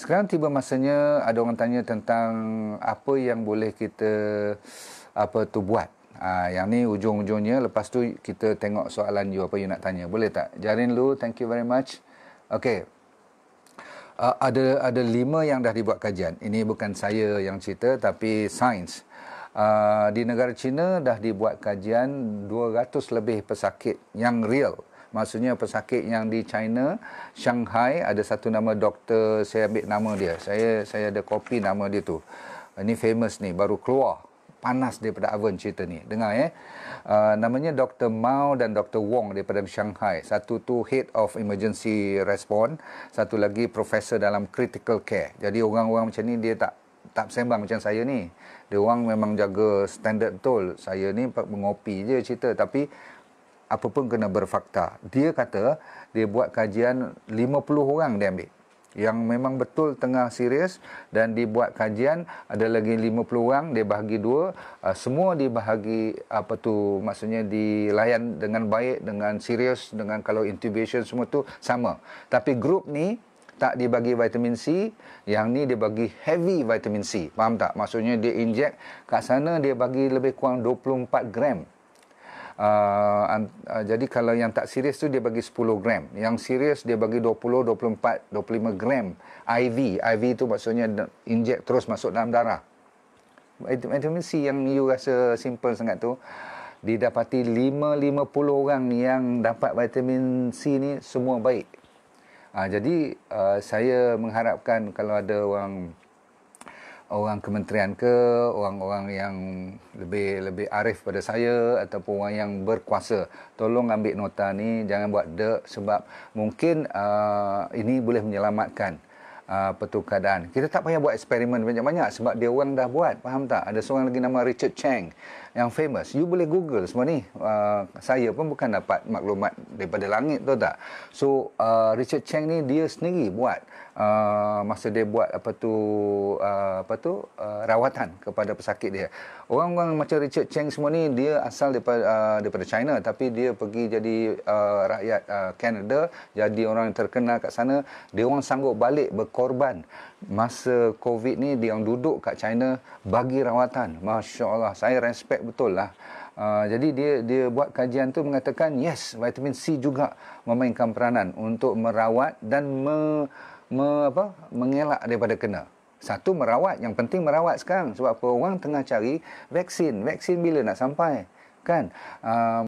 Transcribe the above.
Sekarang tiba masanya ada orang tanya tentang apa yang boleh kita apa tu buat. Ah yang ni ujung-ujungnya lepas tu kita tengok soalan you apa you nak tanya. Boleh tak? Jarin Lu, thank you very much. Okay. Uh, ada ada lima yang dah dibuat kajian. Ini bukan saya yang cerita tapi sains. Uh, di negara China dah dibuat kajian 200 lebih pesakit yang real maksudnya pesakit yang di China Shanghai ada satu nama doktor saya ambil nama dia saya saya ada kopi nama dia tu ini eh, famous ni baru keluar panas daripada oven cerita ni dengar eh uh, namanya Dr Mao dan Dr Wong daripada Shanghai satu tu head of emergency response satu lagi profesor dalam critical care jadi orang-orang macam ni dia tak tak sembang macam saya ni dia orang memang jaga standard betul saya ni mengopi je cerita tapi apa pun kena berfakta. Dia kata dia buat kajian 50 orang dia ambil yang memang betul tengah serius dan dibuat kajian ada lagi 50 orang dia bahagi dua ah, semua dibahagi apa tu maksudnya dilayan dengan baik dengan serius dengan kalau intubation semua tu sama tapi grup ni tak dibagi vitamin C yang ni dia bagi heavy vitamin C faham tak maksudnya dia inject kat sana dia bagi lebih kurang 24 gram uh, uh, jadi kalau yang tak serius tu dia bagi 10 gram yang serius dia bagi 20 24 25 gram IV IV tu maksudnya inject terus masuk dalam darah vitamin C yang you rasa simple sangat tu didapati 5 50 orang yang dapat vitamin C ni semua baik uh, jadi uh, saya mengharapkan kalau ada orang orang kementerian ke orang-orang yang lebih lebih arif pada saya ataupun orang yang berkuasa tolong ambil nota ni jangan buat dek sebab mungkin uh, ini boleh menyelamatkan Ah, pertukaran keadaan. Kita tak payah buat eksperimen banyak-banyak sebab dia orang dah buat. Faham tak? Ada seorang lagi nama Richard Chang yang famous. You boleh Google semua ni. Uh, saya pun bukan dapat maklumat daripada langit tu tak. So uh, Richard Chang ni dia sendiri buat uh, masa dia buat apa tu uh, apa tu uh, rawatan kepada pesakit dia. Orang-orang macam Richard Chang semua ni dia asal daripada uh, daripada China tapi dia pergi jadi uh, rakyat uh, Canada, jadi orang yang terkenal kat sana. Dia orang sanggup balik ber korban masa COVID ni dia yang duduk kat China bagi rawatan. Masya Allah, saya respect betul lah. Uh, jadi dia dia buat kajian tu mengatakan yes vitamin C juga memainkan peranan untuk merawat dan me, me apa mengelak daripada kena. Satu merawat yang penting merawat sekarang sebab apa orang tengah cari vaksin. Vaksin bila nak sampai? Kan? Uh,